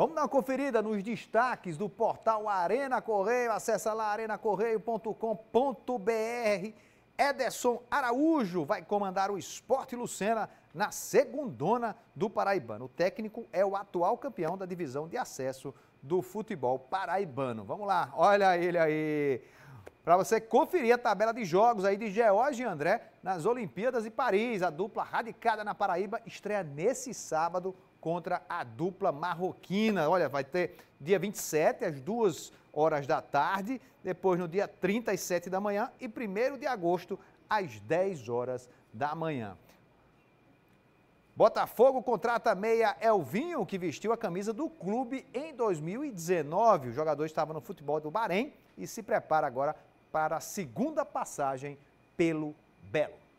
Vamos dar uma conferida nos destaques do portal Arena Correio. Acesse lá arenacorreio.com.br. Ederson Araújo vai comandar o Esporte Lucena na segundona do Paraibano. O técnico é o atual campeão da divisão de acesso do futebol paraibano. Vamos lá, olha ele aí. Para você conferir a tabela de jogos aí de George e André nas Olimpíadas de Paris. A dupla radicada na Paraíba estreia nesse sábado contra a dupla marroquina. Olha, vai ter dia 27, às 2 horas da tarde, depois no dia 30 às 7 da manhã e 1 de agosto, às 10 horas da manhã. Botafogo contrata meia Elvinho, que vestiu a camisa do clube em 2019. O jogador estava no futebol do Bahrein e se prepara agora para a segunda passagem pelo Belo.